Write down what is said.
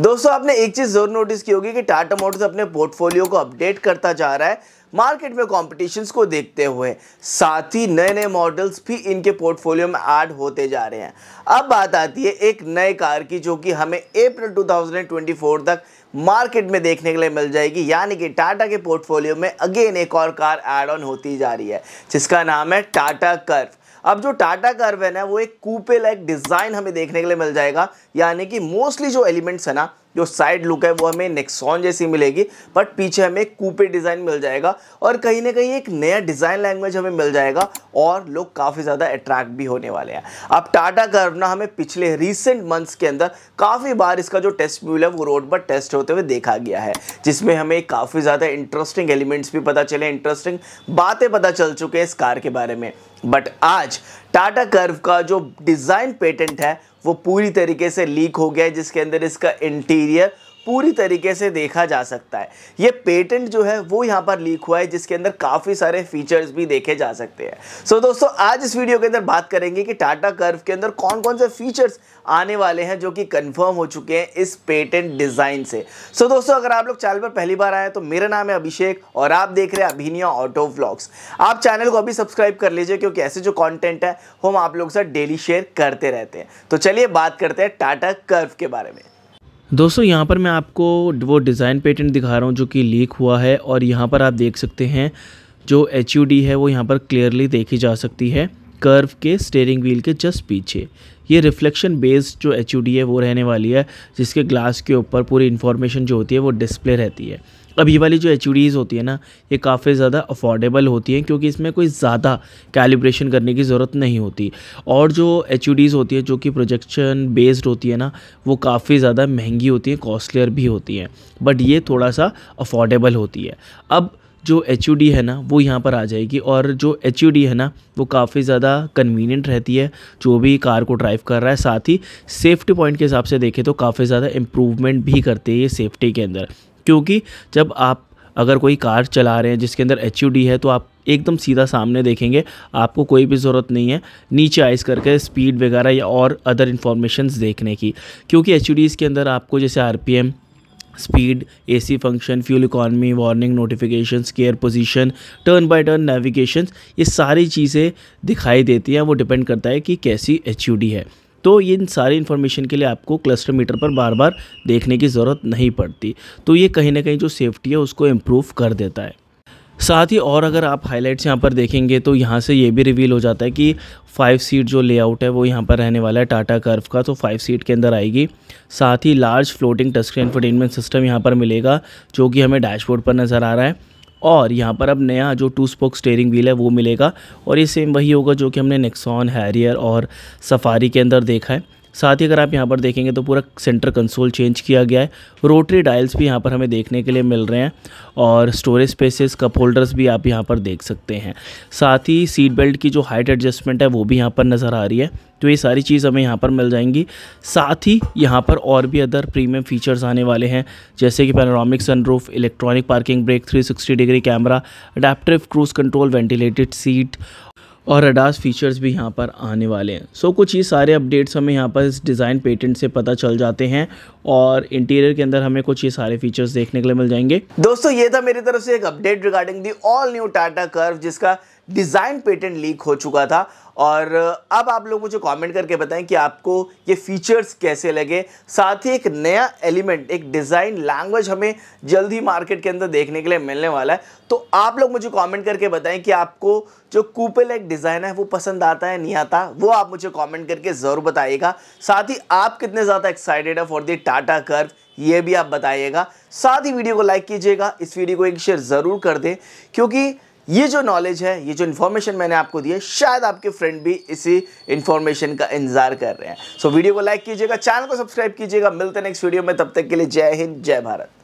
दोस्तों आपने एक चीज़ ज़रूर नोटिस की होगी कि टाटा मोटर्स अपने पोर्टफोलियो को अपडेट करता जा रहा है मार्केट में कॉम्पिटिशन्स को देखते हुए साथ ही नए नए मॉडल्स भी इनके पोर्टफोलियो में ऐड होते जा रहे हैं अब बात आती है एक नए कार की जो कि हमें अप्रैल 2024 तक मार्केट में देखने के लिए मिल जाएगी यानी कि टाटा के पोर्टफोलियो में अगेन एक और कार एड ऑन होती जा रही है जिसका नाम है टाटा कर्व अब जो टाटा कार्वेन है वो एक कूपे लाइक डिज़ाइन हमें देखने के लिए मिल जाएगा यानी कि मोस्टली जो एलिमेंट्स है ना जो साइड लुक है वो हमें नेक्सॉन जैसी मिलेगी बट पीछे हमें कूपे डिज़ाइन मिल जाएगा और कहीं ना कहीं एक नया डिज़ाइन लैंग्वेज हमें मिल जाएगा और लोग काफ़ी ज़्यादा अट्रैक्ट भी होने वाले हैं अब टाटा करना हमें पिछले रिसेंट मंथ्स के अंदर काफ़ी बार इसका जो टेस्ट व्यूल है वो रोड पर टेस्ट होते हुए देखा गया है जिसमें हमें काफ़ी ज़्यादा इंटरेस्टिंग एलिमेंट्स भी पता चले इंटरेस्टिंग बातें पता चल चुके हैं इस कार के बारे में बट आज टाटा कर्व का जो डिज़ाइन पेटेंट है वो पूरी तरीके से लीक हो गया है जिसके अंदर इसका इंटीरियर पूरी तरीके से देखा जा सकता है ये पेटेंट जो है वो यहाँ पर लीक हुआ है जिसके अंदर काफ़ी सारे फीचर्स भी देखे जा सकते हैं सो so, दोस्तों आज इस वीडियो के अंदर बात करेंगे कि टाटा कर्व के अंदर कौन कौन से फीचर्स आने वाले हैं जो कि कंफर्म हो चुके हैं इस पेटेंट डिज़ाइन से सो so, दोस्तों अगर आप लोग चैनल पर पहली बार आए तो मेरा नाम है अभिषेक और आप देख रहे हैं अभिनिया ऑटो व्लॉग्स आप चैनल को अभी सब्सक्राइब कर लीजिए क्योंकि ऐसे जो कॉन्टेंट है हम आप लोग के साथ डेली शेयर करते रहते हैं तो चलिए बात करते हैं टाटा कर्व के बारे में दोस्तों यहाँ पर मैं आपको वो डिज़ाइन पेटेंट दिखा रहा हूँ जो कि लीक हुआ है और यहाँ पर आप देख सकते हैं जो एच है वो यहाँ पर क्लियरली देखी जा सकती है कर्व के स्टेयरिंग व्हील के जस्ट पीछे ये रिफ्लेक्शन बेस्ड जो एच है वो रहने वाली है जिसके ग्लास के ऊपर पूरी इन्फॉर्मेशन जो होती है वो डिस्प्ले रहती है अब ये वाली जो एच होती है ना ये काफ़ी ज़्यादा अफोर्डेबल होती हैं क्योंकि इसमें कोई ज़्यादा कैलिब्रेशन करने की ज़रूरत नहीं होती और जो एच होती है जो कि प्रोजेक्शन बेस्ड होती है ना वो काफ़ी ज़्यादा महंगी होती हैं कॉस्टलियर भी होती हैं बट ये थोड़ा सा अफोर्डेबल होती है अब जो एच है ना वो यहाँ पर आ जाएगी और जो एच है ना वो काफ़ी ज़्यादा कन्वीनियंट रहती है जो भी कार को ड्राइव कर रहा है साथ ही सेफ्टी पॉइंट के हिसाब से देखें तो काफ़ी ज़्यादा इम्प्रूवमेंट भी करती है ये सेफ्टी के अंदर क्योंकि जब आप अगर कोई कार चला रहे हैं जिसके अंदर एच है तो आप एकदम सीधा सामने देखेंगे आपको कोई भी ज़रूरत नहीं है नीचे आइस करके स्पीड वगैरह या और अदर इन्फॉर्मेशन देखने की क्योंकि एच के अंदर आपको जैसे R speed AC function fuel economy warning notification gear position turn by turn navigation ये सारी चीज़ें दिखाई देती हैं वो डिपेंड करता है कि कैसी एच है तो इन सारी इन्फॉर्मेशन के लिए आपको क्लस्टर मीटर पर बार बार देखने की ज़रूरत नहीं पड़ती तो ये कहीं ना कहीं जो सेफ्टी है उसको इम्प्रूव कर देता है साथ ही और अगर आप हाइलाइट्स यहाँ पर देखेंगे तो यहाँ से ये भी रिवील हो जाता है कि फाइव सीट जो लेआउट है वो यहाँ पर रहने वाला है टाटा कर्व का तो फाइव सीट के अंदर आएगी साथ ही large floating touch screen infotainment system यहाँ पर मिलेगा जो कि हमें डैशबोर्ड पर नज़र आ रहा है और यहाँ पर अब नया जो टू स्पोक स्टेयरिंग व्हील है वो मिलेगा और ये सेम वही होगा जो कि हमने नेक्सॉन हैरियर और सफारी के अंदर देखा है साथ ही अगर आप यहाँ पर देखेंगे तो पूरा सेंटर कंसोल चेंज किया गया है रोटरी डायल्स भी यहाँ पर हमें देखने के लिए मिल रहे हैं और स्टोरेज स्पेसेस कप होल्डर्स भी आप यहाँ पर देख सकते हैं साथ ही सीट बेल्ट की जो हाइट एडजस्टमेंट है वो भी यहाँ पर नज़र आ रही है तो ये सारी चीज़ हमें यहाँ पर मिल जाएंगी साथ ही यहाँ पर और भी अदर प्रीमियम फीचर्स आने वाले हैं जैसे कि panoramic sunroof electronic parking brake 360 degree camera adaptive cruise control ventilated seat और अडास फीचर्स भी यहाँ पर आने वाले हैं सो so, कुछ ये सारे अपडेट्स हमें यहाँ पर इस डिज़ाइन पेटेंट से पता चल जाते हैं और इंटीरियर के अंदर हमें कुछ ये सारे फीचर्स देखने के लिए मिल जाएंगे दोस्तों ये था मेरी तरफ से एक update regarding the all new Tata Curvv जिसका डिज़ाइन पेटेंट लीक हो चुका था और अब आप लोग मुझे कमेंट करके बताएं कि आपको ये फीचर्स कैसे लगे साथ ही एक नया एलिमेंट एक डिज़ाइन लैंग्वेज हमें जल्द ही मार्केट के अंदर देखने के लिए मिलने वाला है तो आप लोग मुझे कमेंट करके बताएं कि आपको जो कूपल एक डिज़ाइन है वो पसंद आता है नहीं आता वो आप मुझे कॉमेंट करके ज़रूर बताइएगा साथ ही आप कितने ज़्यादा एक्साइटेड है फॉर दी टाटा कर ये भी आप बताइएगा साथ ही वीडियो को लाइक कीजिएगा इस वीडियो को एक शेयर ज़रूर कर दें क्योंकि ये जो नॉलेज है ये जो इन्फॉर्मेशन मैंने आपको दी है शायद आपके फ्रेंड भी इसी इन्फॉर्मेशन का इंतजार कर रहे हैं सो so, वीडियो को लाइक कीजिएगा चैनल को सब्सक्राइब कीजिएगा मिलते हैं नेक्स्ट वीडियो में तब तक के लिए जय हिंद जय भारत